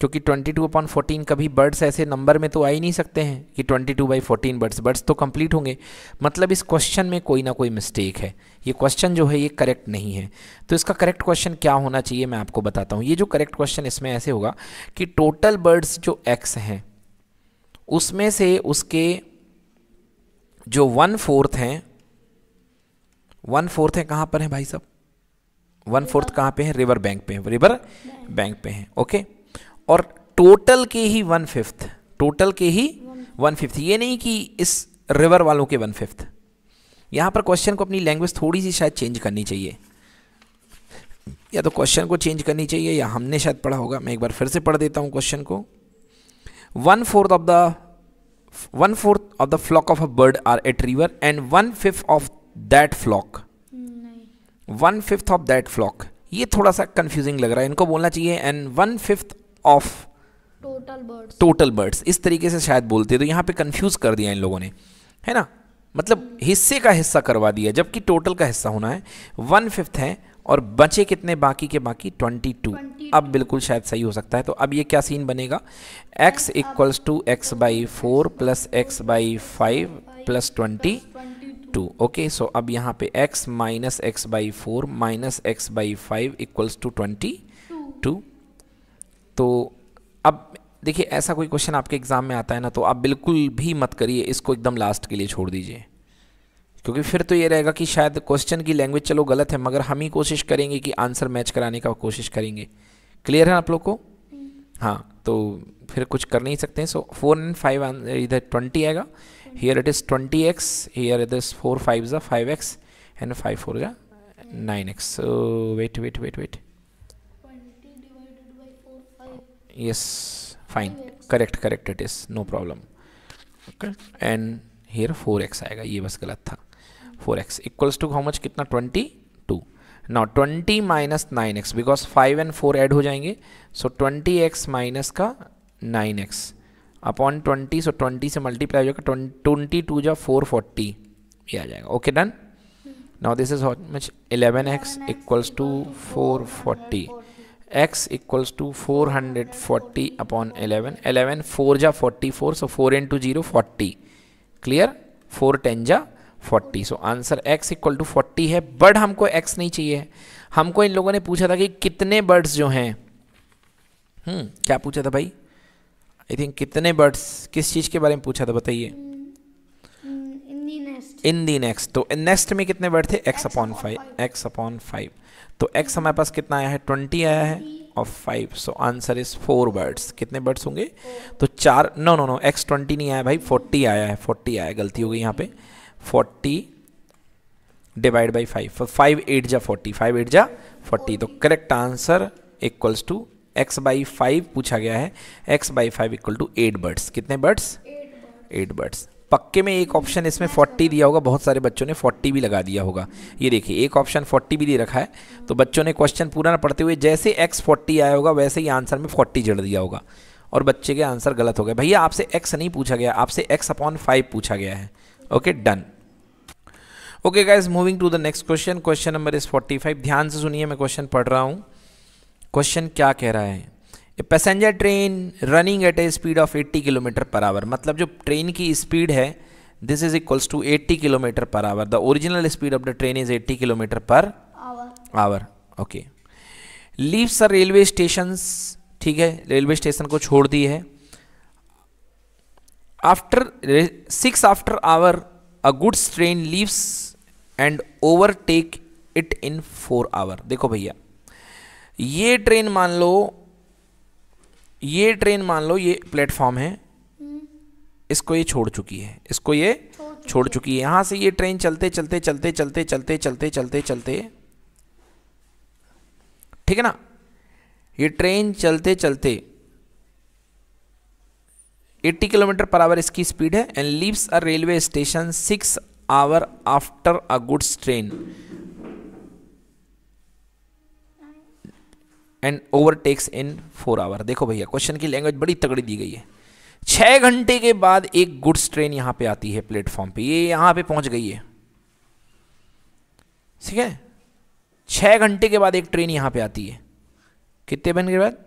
क्योंकि 22 टू अपॉन फोर्टीन कभी बर्ड्स ऐसे नंबर में तो आ ही नहीं सकते हैं कि 22 two by fourteen birds birds तो कंप्लीट होंगे मतलब इस क्वेश्चन में कोई ना कोई मिस्टेक है ये क्वेश्चन जो है ये करेक्ट नहीं है तो इसका करेक्ट क्वेश्चन क्या होना चाहिए मैं आपको बताता हूँ ये जो करेक्ट क्वेश्चन इसमें ऐसे होगा कि टोटल बर्ड्स जो एक्स हैं उसमें से उसके जो वन फोर्थ हैं वन फोर्थ हैं कहाँ पर हैं भाई साहब वन फोर्थ कहाँ पे है रिवर बैंक पे रिवर बैंक पे हैं ओके okay? और टोटल के ही वन फिफ्थ टोटल के ही वन फिफ्थ ये नहीं कि इस रिवर वालों के वन फिफ्थ यहाँ पर क्वेश्चन को अपनी लैंग्वेज थोड़ी सी शायद चेंज करनी चाहिए या तो क्वेश्चन को चेंज करनी चाहिए या हमने शायद पढ़ा होगा मैं एक बार फिर से पढ़ देता हूँ क्वेश्चन को one fourth of the one fourth of the flock of a bird are at river and one fifth of that flock one fifth of that flock ये थोड़ा सा कंफ्यूजिंग लग रहा है इनको बोलना चाहिए and one fifth of total birds total birds इस तरीके से शायद बोलते तो यहाँ पे कंफ्यूज कर दिया इन लोगों ने है ना मतलब हिस्से का हिस्सा करवा दिया जबकि टोटल का हिस्सा होना है वन फिफ्थ है और बचे कितने बाकी के बाकी ट्वेंटी टू अब बिल्कुल शायद सही हो सकता है तो अब ये क्या सीन बनेगा x equals to x by four plus x by five plus twenty two okay so अब यहाँ पे x minus x by four minus x by five equals to twenty two तो अब देखिए ऐसा कोई क्वेश्चन आपके एग्ज़ाम में आता है ना तो आप बिल्कुल भी मत करिए इसको एकदम लास्ट के लिए छोड़ दीजिए क्योंकि फिर तो ये रहेगा कि शायद क्वेश्चन की लैंग्वेज चलो गलत है मगर हम ही कोशिश करेंगे कि आंसर मैच कराने का कोशिश करेंगे क्लियर है आप लोग को हाँ तो फिर कुछ कर नहीं सकते हैं सो फोर एंड फाइव इधर ट्वेंटी आएगा here it is twenty x here it is four five ज़ा five x and five four ज़ा nine x wait wait wait wait yes fine correct correct it is no problem okay and here 4x आएगा ये बस गलत था 4x equals to how much कितना 22 now 20 minus 9x because 5 and 4 add हो जाएंगे so 20x minus का 9x upon 20 सो so 20 से मल्टीप्लाई हो जाएगा ट्वेंटी टू जा फोर फोर्टी ये आ जाएगा okay done now this is how much 11x x equals to four forty x equals to 440 upon 11 11 4 ja four so 4 into 0 40 clear 4 10 ja 40 so answer x equal to forty है bird हमको x नहीं चाहिए हमको इन लोगों ने पूछा था कि कितने बर्ड्स जो हैं हम्म क्या पूछा था भाई आई थिंक कितने बर्ड्स किस चीज़ के बारे में पूछा था बताइए इन दी नेक्स्ट तो नेक्स्ट में कितने बर्ड थे x upon five x upon five तो एक्स हमारे पास कितना आया है ट्वेंटी आया है और five so answer is four birds कितने बर्ड्स होंगे तो चार no no no x twenty नहीं आया भाई फोर्टी आया है फोर्टी आया है गलती हो गई यहाँ पे forty divide by five five eight जा फोर्टी फाइव एट जा फोर्टी तो correct answer equals to x by five पूछा गया है x by five equal to eight birds कितने बर्ड्स एट बर्ड्स पक्के में एक ऑप्शन इसमें 40 दिया होगा बहुत सारे बच्चों ने 40 भी लगा दिया होगा ये देखिए एक ऑप्शन 40 भी दे रखा है तो बच्चों ने क्वेश्चन पूरा ना पढ़ते हुए जैसे x 40 आया होगा वैसे ही आंसर में 40 जड़ दिया होगा और बच्चे के आंसर गलत हो गए भैया आपसे एक्स नहीं पूछा गया आपसे एक्स अपॉन फाइव पूछा गया है okay done okay guys moving to the next question question number is five ध्यान से सुनिए मैं क्वेश्चन पढ़ रहा हूँ क्वेश्चन क्या कह रहा है a passenger train running at a speed of 80 kilometre per hour मतलब जो ट्रेन की स्पीड है this is equals to 80 kilometre per hour the original speed of the train is 80 kilometre per hour okay leaves sir railway station ठीक है railway station को छोड़ दी है after six after hour a goods train leaves and overtake it in four hour देखो भैया ये train मान लो ये ट्रेन मान लो ये प्लेटफॉर्म है हम्म। इसको ये छोड़ चुकी है इसको ये छोड़ चुकी है यहाँ से ये ट्रेन चलते चलते चलते चलते चलते चलते चलते चलते ठीक है ना ये ट्रेन चलते चलते 80 किलोमीटर पर आवर इसकी स्पीड है and leaves a railway station six hour after a goods train and overtakes in four hour देखो भैया क्वेश्चन की लैंग्वेज बड़ी तगड़ी दी गई है छः घंटे के बाद एक गुड्स ट्रेन यहाँ पे आती है प्लेटफॉर्म पे ये यहाँ पे पहुँच गई है ठीक है छः घंटे के बाद एक ट्रेन यहाँ पे आती है कितने बजे के बाद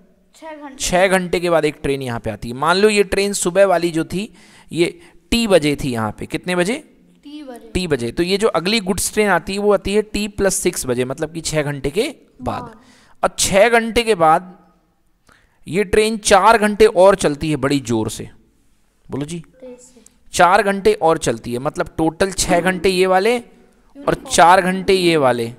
छः घंटे के बाद एक ट्रेन यहाँ पे आती है मान लो ये ट्रेन सुबह वाली जो थी ये टी बजे थी यहाँ पे कितने बजे टी बजे तो ये जो अगली गुड्स ट्रेन आती है वो आती है टी प्लस सिक्स बजे मतलब कि छः घंटे के बाद हाँ। और छः घंटे के बाद ये ट्रेन चार घंटे और चलती है बड़ी जोर से बोलो जी चार घंटे और चलती है मतलब टोटल छः घंटे ये वाले और चार घंटे ये वाले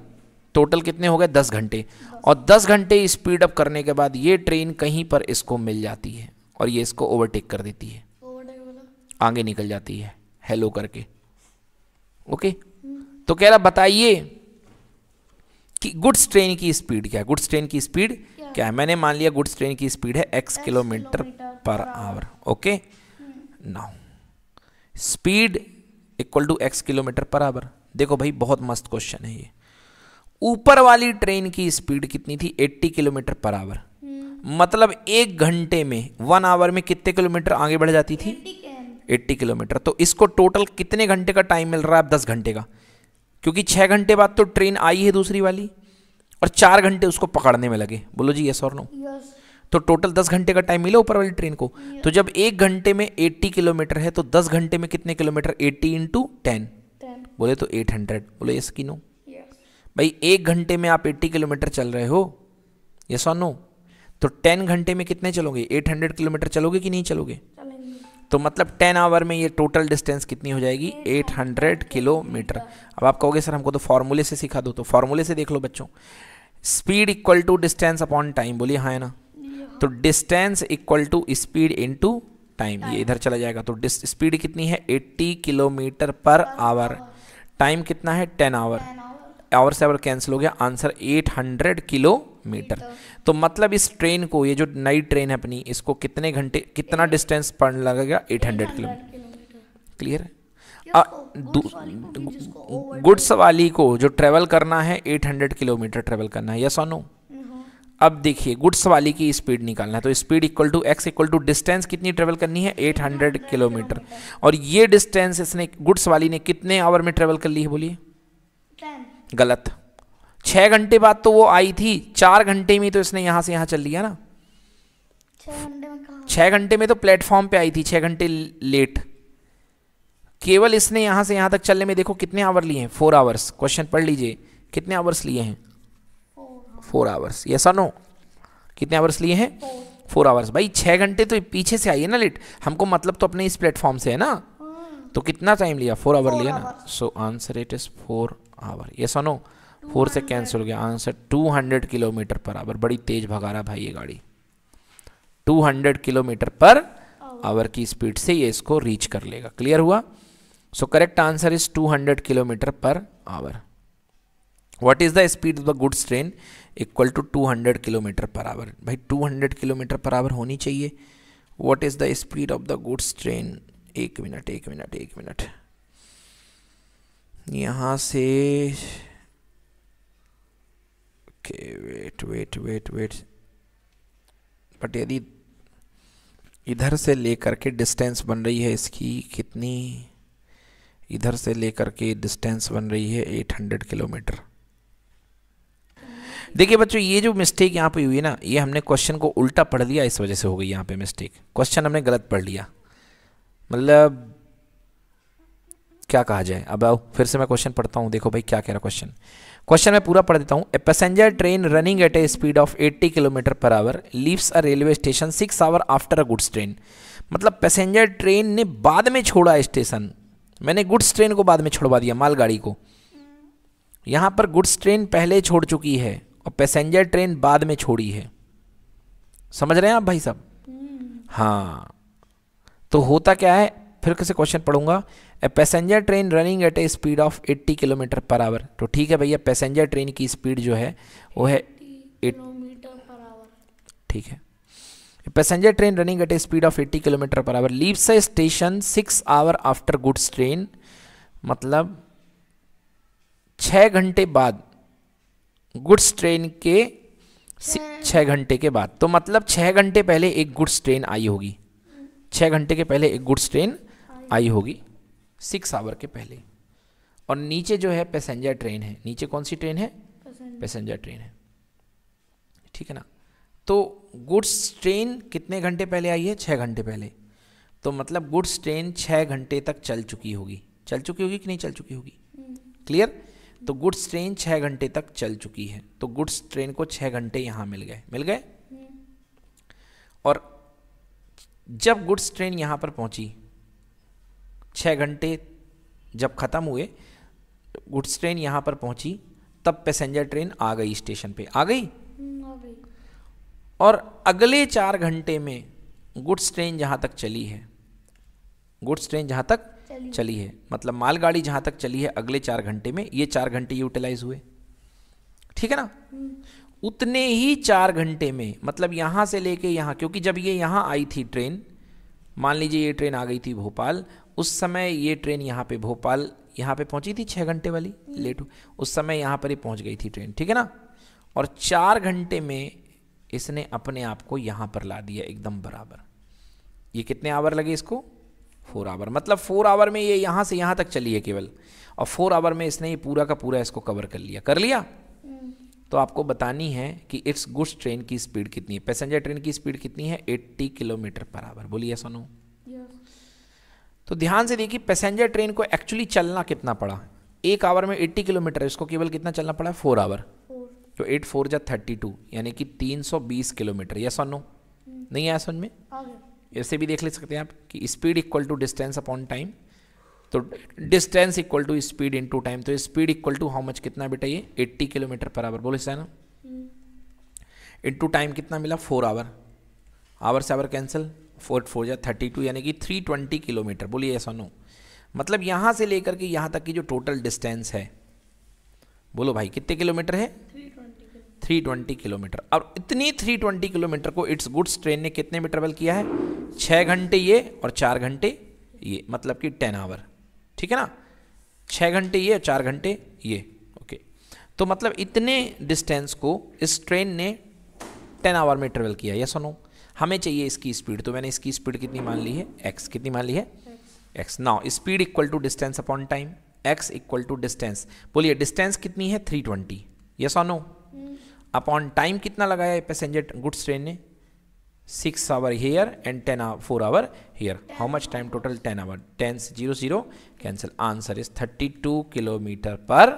टोटल कितने हो गए दस घंटे और दस घंटे स्पीड अप करने के बाद ये ट्रेन कहीं पर इसको मिल जाती है और ये इसको ओवरटेक कर देती है आगे निकल जाती है हेलो करके ओके तो कह रहा बताइए कि गुड्स ट्रेन की स्पीड क्या है गुड्स ट्रेन की स्पीड क्या क्या है मैंने मान लिया गुड्स ट्रेन की स्पीड है x kilometre per hour okay now speed equal to x kilometre per hour देखो भाई बहुत मस्त क्वेश्चन है ये ऊपर वाली ट्रेन की स्पीड कितनी थी 80 किलोमीटर पर आवर मतलब एक घंटे में वन आवर में कितने किलोमीटर आगे बढ़ जाती थी 80 किलोमीटर तो इसको टोटल कितने घंटे का टाइम मिल रहा है अब 10 घंटे का क्योंकि छः घंटे बाद तो ट्रेन आई है दूसरी वाली और चार घंटे उसको पकड़ने में लगे बोलो जी यस और नो तो टोटल दस घंटे का टाइम मिला ऊपर वाली ट्रेन को तो जब एक घंटे में एट्टी किलोमीटर है तो दस घंटे में कितने किलोमीटर एट्टी इंटू टेन बोले तो एट हंड्रेड बोले यस की नो भाई एक घंटे में आप एट्टी किलोमीटर चल रहे हो यस और नो तो टेन घंटे में कितने चलोगे एट हंड्रेड किलोमीटर चलोगे कि नहीं चलोगे तो मतलब टेन आवर में ये टोटल डिस्टेंस कितनी हो जाएगी 800 किलोमीटर अब आप कहोगे सर हमको तो फार्मूले से सिखा दो तो फार्मूले से देख लो बच्चों speed equal to distance upon time बोलिए हाँ है ना तो distance equal to speed in time ये इधर चला जाएगा तो स्पीड कितनी है 80 किलोमीटर पर आवर टाइम कितना है 10 आवर आवर से आवर कैंसिल हो गया आंसर 800 किलोमीटर तो मतलब इस ट्रेन को ये जो नई ट्रेन है अपनी इसको कितने घंटे कितना डिस्टेंस पड़ने लगेगा एट हंड्रेड किलोमीटर क्लियर है गुड्स वाली को जो ट्रेवल करना है 800 किलोमीटर ट्रेवल करना है यस और नो अब देखिए गुड्स वाली की स्पीड निकालना है तो speed equal to x equal to distance कितनी ट्रेवल करनी है 800 किलोमीटर और ये डिस्टेंस इसने गुड्स वाली ने कितने आवर में ट्रेवल कर ली है बोलिए गलत छह घंटे बाद तो वो आई थी चार घंटे में तो इसने यहां से यहां चल लिया ना छह घंटे में तो प्लेटफॉर्म पे आई थी छह घंटे लेट केवल इसने यहां से यहां तक चलने में देखो कितने आवर लिए हैं फोर आवर्स क्वेश्चन पढ़ लीजिए कितने आवर्स लिए हैं फोर आवर्स ये नो कितने आवर्स लिए हैं फोर आवर्स भाई छह घंटे तो पीछे से आई है ना लेट हमको मतलब तो अपने इस प्लेटफॉर्म से है ना हाँ। तो कितना टाइम लिया फोर आवर लिया ना so answer it is four hour ये नो फोर से कैंसिल हो गया आंसर 200 किलोमीटर पर आवर बड़ी तेज भगा रहा भाई ये गाड़ी 200 किलोमीटर पर आवर की स्पीड से ये इसको रीच कर लेगा क्लियर हुआ so correct answer is 200 kilometre per hour what is the speed of the goods train equal to 200 kilometre per hour भाई 200 किलोमीटर पर आवर होनी चाहिए what is the speed of the goods train एक minute एक minute एक minute यहाँ से okay wait wait wait wait but यदि इधर से लेकर के डिस्टेंस बन रही है इसकी कितनी इधर से लेकर के डिस्टेंस बन रही है 800 किलोमीटर देखिए बच्चों ये जो मिस्टेक यहाँ पे हुई है ना ये हमने क्वेश्चन को उल्टा पढ़ दिया इस वजह से हो गई यहाँ पे मिस्टेक क्वेश्चन हमने गलत पढ़ लिया मतलब क्या कहा जाए अब आओ फिर से मैं क्वेश्चन पढ़ता हूँ देखो भाई क्या कह रहा क्वेश्चन क्वेश्चन मैं पूरा पढ़ देता हूँ a passenger train running at a speed of 80 kilometre per hour leaves a railway station six hour after a goods train मतलब पैसेंजर ट्रेन ने बाद में छोड़ा स्टेशन मैंने गुड्स ट्रेन को बाद में छोड़वा दिया मालगाड़ी को यहाँ पर गुड्स ट्रेन पहले छोड़ चुकी है और पैसेंजर ट्रेन बाद में छोड़ी है समझ रहे हैं आप भाई साहब हम्म। हाँ तो होता क्या है फिर किसी क्वेश्चन पढ़ूंगा a passenger train running at a speed of 80 kilometre per hour तो ठीक है भैया पैसेंजर ट्रेन की स्पीड जो है वो है ठीक है passenger train running at a speed of 80 kilometre per hour leaves a station six hour after goods train मतलब छः घंटे बाद गुड्स ट्रेन के छः घंटे के बाद तो मतलब छः घंटे पहले एक गुड्स ट्रेन आई होगी छः घंटे के पहले एक गुड्स ट्रेन आई होगी सिक्स आवर के पहले और नीचे जो है पैसेंजर ट्रेन है नीचे कौन सी ट्रेन है पैसेंजर ट्रेन है ठीक है ना तो गुड्स ट्रेन कितने घंटे पहले आई है छः घंटे पहले तो मतलब गुड्स ट्रेन छः घंटे तक चल चुकी होगी चल चुकी होगी कि नहीं चल चुकी होगी क्लियर hmm. तो गुड्स ट्रेन छः घंटे तक चल चुकी है तो गुड्स ट्रेन को छः घंटे यहाँ मिल गए मिल गए hmm. और जब गुड्स ट्रेन यहाँ पर पहुँची छः घंटे जब ख़त्म हुए गुड्स ट्रेन यहाँ पर पहुँची तब पैसेंजर ट्रेन आ गई स्टेशन पे हम्म, आ गई और अगले चार घंटे में गुड्स ट्रेन जहाँ तक चली है गुड्स ट्रेन जहाँ तक चली, चली है मतलब मालगाड़ी जहाँ तक चली है अगले चार घंटे में ये चार घंटे यूटिलाइज हुए ठीक है ना हम्म। उतने ही चार घंटे में मतलब यहाँ से लेके यहाँ क्योंकि जब ये यहाँ आई थी ट्रेन मान लीजिए ये ट्रेन आ गई थी भोपाल उस समय ये ट्रेन यहाँ पे भोपाल यहाँ पे पहुँची थी छः घंटे वाली लेट हुई उस समय यहाँ पर ही पहुँच गई थी ट्रेन ठीक है ना और चार घंटे में इसने अपने आप को यहाँ पर ला दिया एकदम बराबर ये कितने आवर लगे इसको फोर आवर मतलब फोर आवर में ये यहाँ से यहाँ तक चली है केवल और फोर आवर में इसने ये पूरा का पूरा इसको कवर कर लिया कर लिया हम्म। तो आपको बतानी है कि इट्स गुड्स ट्रेन की स्पीड कितनी है पैसेंजर ट्रेन की स्पीड कितनी है 80 किलोमीटर पर आवर बोलिए सोनू yes. तो ध्यान से देखिए पैसेंजर ट्रेन को एक्चुअली चलना कितना पड़ा एक आवर में 80 किलोमीटर इसको केवल कितना चलना पड़ा फोर आवर तो एट फोर जा थर्टी टू यानी कि तीन सौ बीस किलोमीटर यस और नो नहीं आया समझ में हाँ। ऐसे भी देख ले सकते हैं आप कि speed equal to distance upon time तो distance equal to speed into time तो speed equal to how much कितना बेटा ये एट्टी किलोमीटर पर आवर बोले सर इन टू टाइम कितना मिला फोर आवर आवर से आवर कैंसिल फोर फोर या थर्टी टू यानी कि थ्री ट्वेंटी किलोमीटर बोलिए ऐसा नो मतलब यहाँ से लेकर के यहाँ तक की जो टोटल डिस्टेंस है बोलो भाई कितने किलोमीटर है थ्री ट्वेंटी किलोमीटर और इतनी थ्री ट्वेंटी किलोमीटर को इट्स गुड्स ट्रेन ने कितने में ट्रेवल किया है छः घंटे ये और चार घंटे ये मतलब कि टेन आवर ठीक है ना छः घंटे ये और चार घंटे ये ओके तो मतलब इतने डिस्टेंस को इस ट्रेन ने टेन आवर में ट्रेवल किया यह सुनो हमें चाहिए इसकी स्पीड तो मैंने इसकी स्पीड कितनी मान ली है एक्स कितनी मान ली है x now speed equal to distance upon time x equal to distance बोलिए डिस्टेंस कितनी है three twenty yes or no no upon time कितना लगाया पैसेंजर गुड्स ट्रेन ने six hour here and ten hour four hour here how much time total ten hour ten zero zero cancel answer is thirty two kilometre per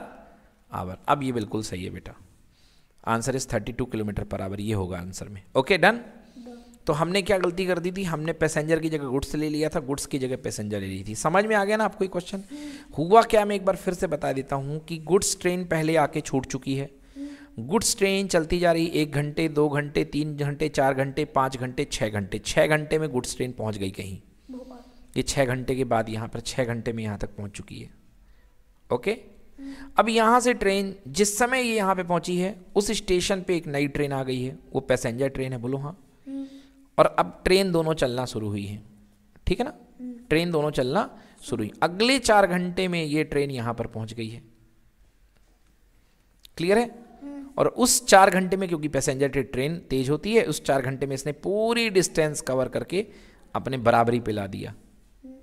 hour अब ये बिल्कुल सही है बेटा answer is thirty two kilometre per hour ये होगा answer में okay okay, done तो हमने क्या गलती कर दी थी हमने पैसेंजर की जगह गुड्स ले लिया था गुड्स की जगह पैसेंजर ले ली थी समझ में आ गया ना आपको ये क्वेश्चन हुआ क्या मैं एक बार फिर से बता देता हूँ कि गुड्स ट्रेन पहले आके छूट चुकी है गुड्स ट्रेन चलती जा रही एक घंटे दो घंटे तीन घंटे चार घंटे पाँच घंटे छः घंटे छः घंटे में गुड्स ट्रेन पहुँच गई कहीं ये छः घंटे के बाद यहाँ पर छः घंटे में यहाँ तक पहुँच चुकी है ओके अब यहाँ से ट्रेन जिस समय ये यहाँ पे पहुँची है उस स्टेशन पे एक नई ट्रेन आ गई है वो पैसेंजर ट्रेन है बोलो हाँ और अब ट्रेन दोनों चलना शुरू हुई है ठीक है ना ट्रेन दोनों चलना शुरू हुई अगले चार घंटे में ये ट्रेन यहां पर पहुंच गई है क्लियर है और उस चार घंटे में क्योंकि पैसेंजर की ट्रेन तेज होती है उस चार घंटे में इसने पूरी डिस्टेंस कवर करके अपने बराबरी पे ला दिया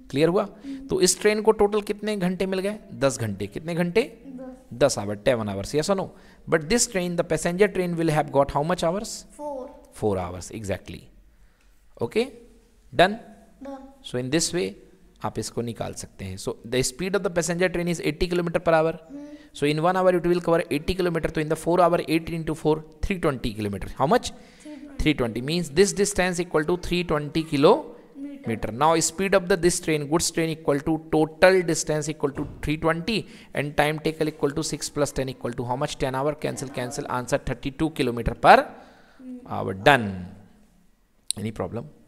क्लियर हुआ तो इस ट्रेन को टोटल कितने घंटे मिल गए दस घंटे कितने घंटे दस आवर टेवन आवर्स या no but this train the passenger train will have got how much hours four hours exactly okay done so in this way आप इसको निकाल सकते हैं so the speed of the passenger train is 80 kilometre per hour so in one hour it will cover 80 kilometre तो in the four hour 18 into four three twenty kilometre how much three twenty means this distance equal to three twenty kilometre now speed of the this train goods train equal to total distance equal to three twenty and time taken equal to six plus ten equal to how much ten hour cancel cancel answer thirty two kilometre per hour done any problem